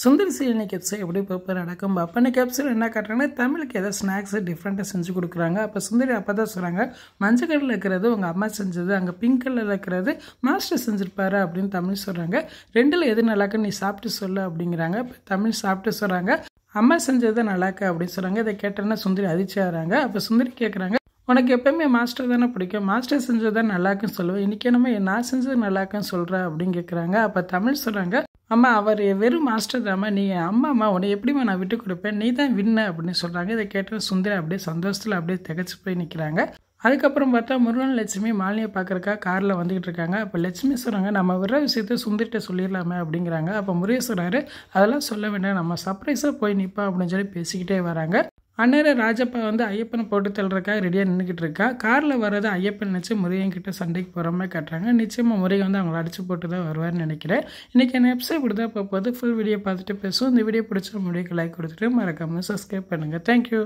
சுந்தர் சீலனை கெப்ஸை எப்படி ப்ரிப்பேர் நடக்கும் அப்போ அந்த கெப்ஸில் என்ன காட்டுறாங்கன்னா தமிழுக்கு ஏதோ ஸ்நாக்ஸ் டிஃப்ரெண்ட்டாக செஞ்சு கொடுக்குறாங்க அப்போ சுந்தரி அப்போ தான் சொல்கிறாங்க மஞ்சள் கலரில் இருக்கிறது உங்கள் அம்மா செஞ்சது அங்கே பிங்க் கலரில் இருக்கிறது மாஸ்டர் செஞ்சுருப்பாரு அப்படின்னு தமிழ் சொல்கிறாங்க ரெண்டில் எது நல்லாக்க நீ சாப்பிட்டு சொல்ல அப்படிங்கிறாங்க இப்போ தமிழ் சாப்பிட்டு சொல்கிறாங்க அம்மா செஞ்சது தான் நல்லாக்க அப்படின்னு சொல்கிறாங்க இதை கேட்டோன்னா சுந்தரி அதிர்ச்சியாகிறாங்க அப்போ சுந்தரி கேட்குறாங்க உனக்கு எப்போயுமே மாஸ்டர் தானே பிடிக்கும் மாஸ்டர் செஞ்சது தான் நல்லாக்குன்னு சொல்லுவேன் இன்றைக்கி நம்ம நான் செஞ்சது நல்லாக்குன்னு சொல்கிறேன் அப்படின்னு கேட்குறாங்க அப்போ தமிழ் சொல்கிறாங்க அம்மா அவர் வெறும் மாஸ்டர் தான் நீ அம்மா அம்மா உன்னை எப்படிமா நான் விட்டு கொடுப்பேன் நீ தான் வின்ன அப்படின்னு சொல்கிறாங்க இதை கேட்டு சுந்தரம் அப்படியே சந்தோஷத்தில் அப்படியே திகச்சு போய் நிற்கிறாங்க அதுக்கப்புறம் பார்த்தா முருகன் லட்சுமி மாலினியை பார்க்குறக்கா காரில் வந்துக்கிட்டு இருக்காங்க அப்போ லட்சுமி சொல்கிறாங்க நம்ம விடுற விஷயத்தை சுந்தரிட்ட சொல்லிடலாமே அப்படிங்கிறாங்க அப்போ முருகேஸ்வரர் அதெல்லாம் சொல்ல வேண்டாம் நம்ம சர்ப்ரைஸாக போய் நிற்பா அப்படின்னு சொல்லி பேசிக்கிட்டே வராங்க அண்ணர ராஜப்பா வந்து ஐயப்பனை போட்டு தள்ளுறக்காக ரெடியாக நின்றுக்கிட்டு இருக்கா காரில் வர்றது ஐயப்பன் நினச்சி முருகன்கிட்ட சண்டைக்கு போகிற மாதிரி காட்டுறாங்க நிச்சயமாக முருகன் வந்து அவங்களை அடிச்சு போட்டு தான் வருவார்னு நினைக்கிறேன் இன்றைக்கி என்ன எபிசோட் இப்படி தான் பார்ப்போது ஃபுல் வீடியோ பார்த்துட்டு பேசுவோம் இந்த வீடியோ பிடிச்ச முடிவுக்கு லைக் கொடுத்துட்டு மறக்காமல் சப்ஸ்கிரைப் பண்ணுங்கள் தேங்க்யூ